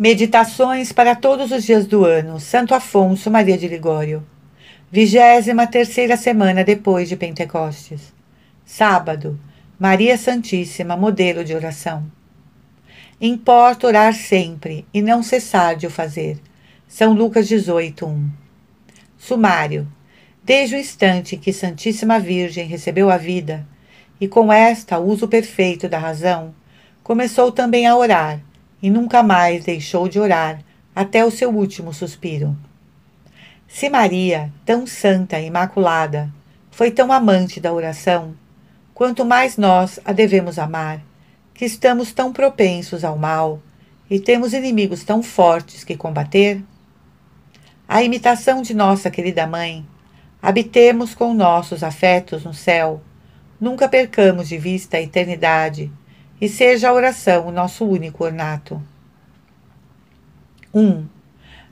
Meditações para todos os dias do ano, Santo Afonso Maria de Ligório. Vigésima terceira semana depois de Pentecostes. Sábado, Maria Santíssima, modelo de oração. Importa orar sempre e não cessar de o fazer. São Lucas 18, 1. Sumário. Desde o instante em que Santíssima Virgem recebeu a vida, e com esta o uso perfeito da razão, começou também a orar, e nunca mais deixou de orar até o seu último suspiro. Se Maria, tão santa e imaculada, foi tão amante da oração, quanto mais nós a devemos amar, que estamos tão propensos ao mal e temos inimigos tão fortes que combater? A imitação de nossa querida mãe, habitemos com nossos afetos no céu, nunca percamos de vista a eternidade e seja a oração o nosso único ornato. 1. Um,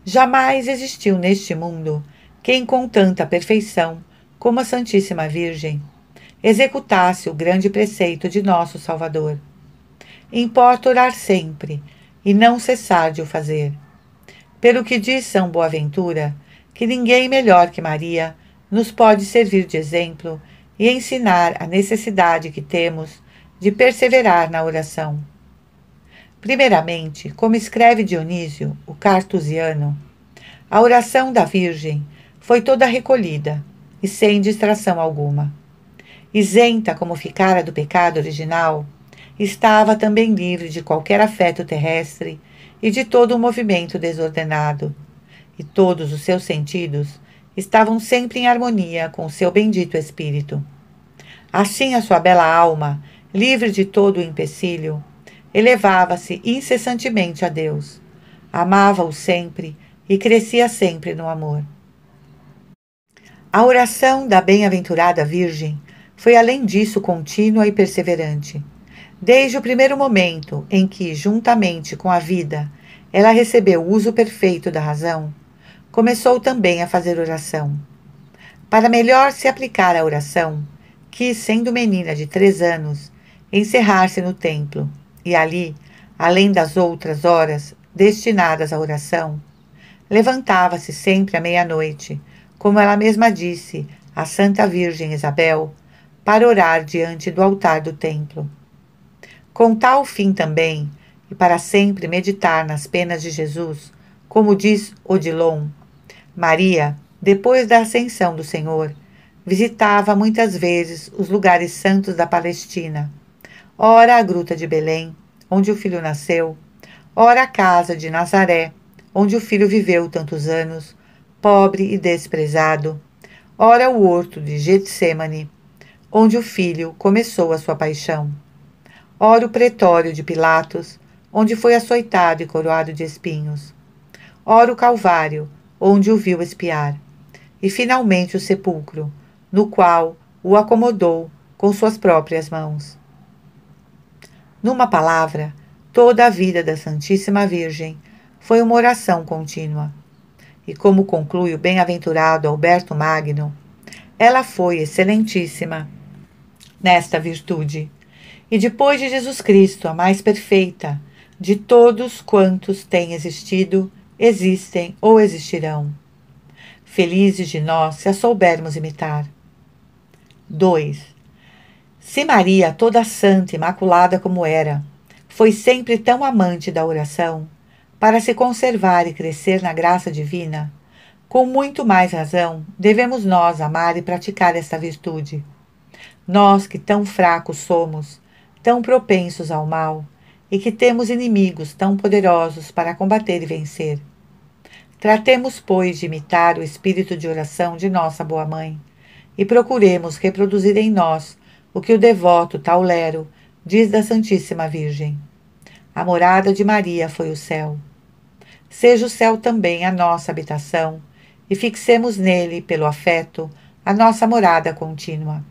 jamais existiu neste mundo quem com tanta perfeição como a Santíssima Virgem executasse o grande preceito de nosso Salvador. Importa orar sempre e não cessar de o fazer. Pelo que diz São Boaventura, que ninguém melhor que Maria nos pode servir de exemplo e ensinar a necessidade que temos de perseverar na oração. Primeiramente, como escreve Dionísio, o cartusiano, a oração da Virgem foi toda recolhida e sem distração alguma. Isenta como ficara do pecado original, estava também livre de qualquer afeto terrestre e de todo o um movimento desordenado, e todos os seus sentidos estavam sempre em harmonia com o seu bendito espírito. Assim a sua bela alma livre de todo o empecilho, elevava-se incessantemente a Deus, amava-o sempre e crescia sempre no amor. A oração da bem-aventurada Virgem foi, além disso, contínua e perseverante. Desde o primeiro momento em que, juntamente com a vida, ela recebeu o uso perfeito da razão, começou também a fazer oração. Para melhor se aplicar à oração, que sendo menina de três anos, encerrar-se no templo e ali, além das outras horas destinadas à oração, levantava-se sempre à meia-noite, como ela mesma disse à Santa Virgem Isabel, para orar diante do altar do templo. Com tal fim também, e para sempre meditar nas penas de Jesus, como diz Odilon, Maria, depois da ascensão do Senhor, visitava muitas vezes os lugares santos da Palestina ora a gruta de Belém, onde o filho nasceu, ora a casa de Nazaré, onde o filho viveu tantos anos, pobre e desprezado, ora o horto de Getsemane, onde o filho começou a sua paixão, ora o pretório de Pilatos, onde foi açoitado e coroado de espinhos, ora o Calvário, onde o viu espiar, e finalmente o sepulcro, no qual o acomodou com suas próprias mãos. Numa palavra, toda a vida da Santíssima Virgem foi uma oração contínua. E como conclui o bem-aventurado Alberto Magno, ela foi excelentíssima nesta virtude. E depois de Jesus Cristo, a mais perfeita de todos quantos têm existido, existem ou existirão. Felizes de nós se a soubermos imitar. 2. Se Maria, toda santa, e imaculada como era, foi sempre tão amante da oração, para se conservar e crescer na graça divina, com muito mais razão devemos nós amar e praticar esta virtude. Nós que tão fracos somos, tão propensos ao mal, e que temos inimigos tão poderosos para combater e vencer. Tratemos, pois, de imitar o espírito de oração de nossa boa mãe e procuremos reproduzir em nós o que o devoto Taulero diz da Santíssima Virgem. A morada de Maria foi o céu. Seja o céu também a nossa habitação e fixemos nele, pelo afeto, a nossa morada contínua.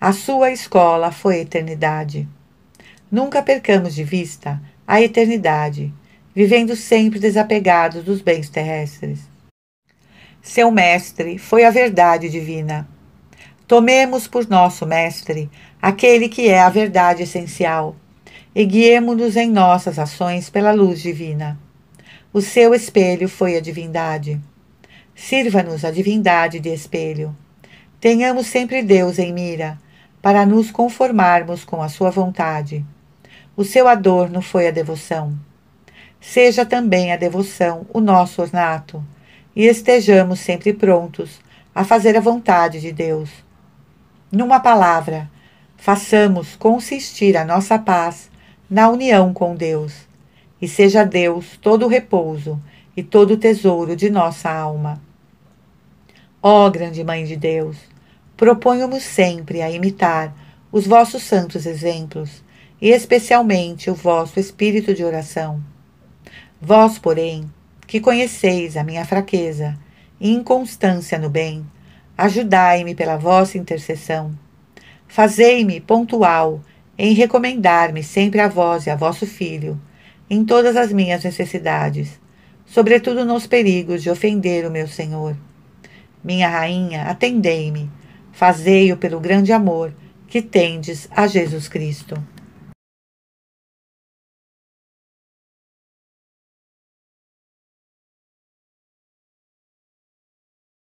A sua escola foi a eternidade. Nunca percamos de vista a eternidade, vivendo sempre desapegados dos bens terrestres. Seu mestre foi a verdade divina, Tomemos por nosso Mestre aquele que é a verdade essencial e guiemo-nos em nossas ações pela luz divina. O seu espelho foi a divindade. Sirva-nos a divindade de espelho. Tenhamos sempre Deus em mira, para nos conformarmos com a sua vontade. O seu adorno foi a devoção. Seja também a devoção o nosso ornato, e estejamos sempre prontos a fazer a vontade de Deus numa palavra, façamos consistir a nossa paz na união com Deus, e seja Deus todo o repouso e todo o tesouro de nossa alma. Ó grande Mãe de Deus, proponho me sempre a imitar os vossos santos exemplos e especialmente o vosso espírito de oração. Vós, porém, que conheceis a minha fraqueza e inconstância no bem, Ajudai-me pela vossa intercessão. Fazei-me pontual em recomendar-me sempre a vós e a vosso filho, em todas as minhas necessidades, sobretudo nos perigos de ofender o meu Senhor. Minha rainha, atendei-me. Fazei-o pelo grande amor que tendes a Jesus Cristo.